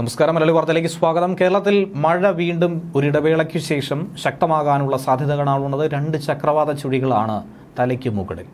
നമസ്കാരം മലയാളി വാർത്തയിലേക്ക് സ്വാഗതം കേരളത്തിൽ മഴ വീണ്ടും ഒരിടവേളയ്ക്ക് ശേഷം ശക്തമാകാനുള്ള സാധ്യതകളാണുള്ളത് രണ്ട് ചക്രവാത ചുഴികളാണ് തലയ്ക്ക് മുകളിൽ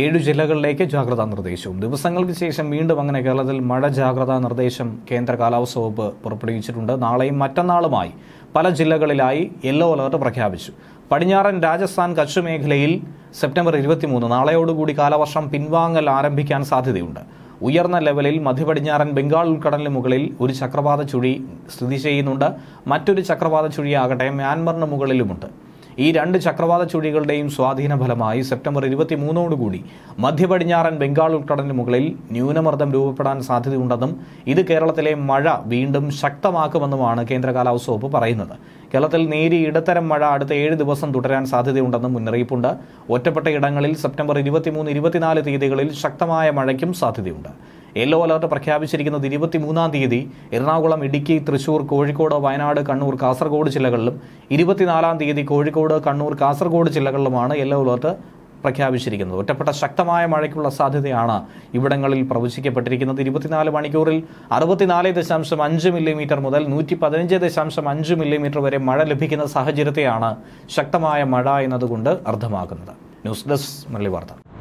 ഏഴ് ജില്ലകളിലേക്ക് ജാഗ്രതാ നിർദ്ദേശവും ദിവസങ്ങൾക്ക് ശേഷം വീണ്ടും അങ്ങനെ കേരളത്തിൽ മഴ ജാഗ്രതാ നിർദ്ദേശം കേന്ദ്ര കാലാവസ്ഥ വകുപ്പ് പുറപ്പെടുവിച്ചിട്ടുണ്ട് നാളെയും മറ്റന്നാളുമായി പല ജില്ലകളിലായി യെല്ലോ അലർട്ട് പ്രഖ്യാപിച്ചു പടിഞ്ഞാറൻ രാജസ്ഥാൻ കച്ച് മേഖലയിൽ സെപ്റ്റംബർ ഇരുപത്തിമൂന്ന് നാളെയോടുകൂടി കാലവർഷം പിൻവാങ്ങൽ ആരംഭിക്കാൻ സാധ്യതയുണ്ട് ഉയർന്ന ലെവലിൽ മധ്യപടിഞ്ഞാറൻ ബംഗാൾ ഉൾക്കടലിന് മുകളിൽ ഒരു ചക്രവാത ചുഴി സ്ഥിതി ചെയ്യുന്നുണ്ട് മറ്റൊരു ചക്രവാത ചുഴിയാകട്ടെ മ്യാൻമറിന് മുകളിലുമുണ്ട് ഈ രണ്ട് ചക്രവാത ചുഴികളുടെയും സ്വാധീന ഫലമായി സെപ്റ്റംബർ ഇരുപത്തിമൂന്നോടുകൂടി മധ്യ പടിഞ്ഞാറൻ ബംഗാൾ ഉൾക്കടലിന് മുകളിൽ ന്യൂനമർദ്ദം രൂപപ്പെടാൻ സാധ്യതയുണ്ടെന്നും ഇത് കേരളത്തിലെ മഴ വീണ്ടും ശക്തമാക്കുമെന്നുമാണ് കേന്ദ്ര കാലാവസ്ഥ വകുപ്പ് പറയുന്നത് കേരളത്തിൽ നേരിയ ഇടത്തരം മഴ അടുത്ത ഏഴ് ദിവസം തുടരാൻ സാധ്യതയുണ്ടെന്നും മുന്നറിയിപ്പുണ്ട് ഒറ്റപ്പെട്ട ഇടങ്ങളിൽ സെപ്റ്റംബർ ഇരുപത്തിമൂന്ന് ഇരുപത്തിനാല് തീയതികളിൽ ശക്തമായ മഴയ്ക്കും സാധ്യതയുണ്ട് യെല്ലോ അലർട്ട് പ്രഖ്യാപിച്ചിരിക്കുന്നത് ഇരുപത്തിമൂന്നാം തീയതി എറണാകുളം ഇടുക്കി തൃശൂർ കോഴിക്കോട് വയനാട് കണ്ണൂർ കാസർഗോഡ് ജില്ലകളിലും ഇരുപത്തിനാലാം തീയതി കോഴിക്കോട് കണ്ണൂർ കാസർഗോഡ് ജില്ലകളിലുമാണ് യെല്ലോ അലർട്ട് പ്രഖ്യാപിച്ചിരിക്കുന്നത് ഒറ്റപ്പെട്ട ശക്തമായ മഴയ്ക്കുള്ള സാധ്യതയാണ് ഇവിടങ്ങളിൽ പ്രവചിക്കപ്പെട്ടിരിക്കുന്നത് ഇരുപത്തിനാല് മണിക്കൂറിൽ അറുപത്തിനാല് ദശാംശം അഞ്ച് മില്ലിമീറ്റർ മുതൽ നൂറ്റി പതിനഞ്ച് ദശാംശം അഞ്ച് മില്ലിമീറ്റർ വരെ മഴ ലഭിക്കുന്ന സാഹചര്യത്തെയാണ് ശക്തമായ മഴ എന്നതുകൊണ്ട് അർത്ഥമാകുന്നത് ന്യൂസ് ഡെസ്ക് മല്ലി വാർത്ത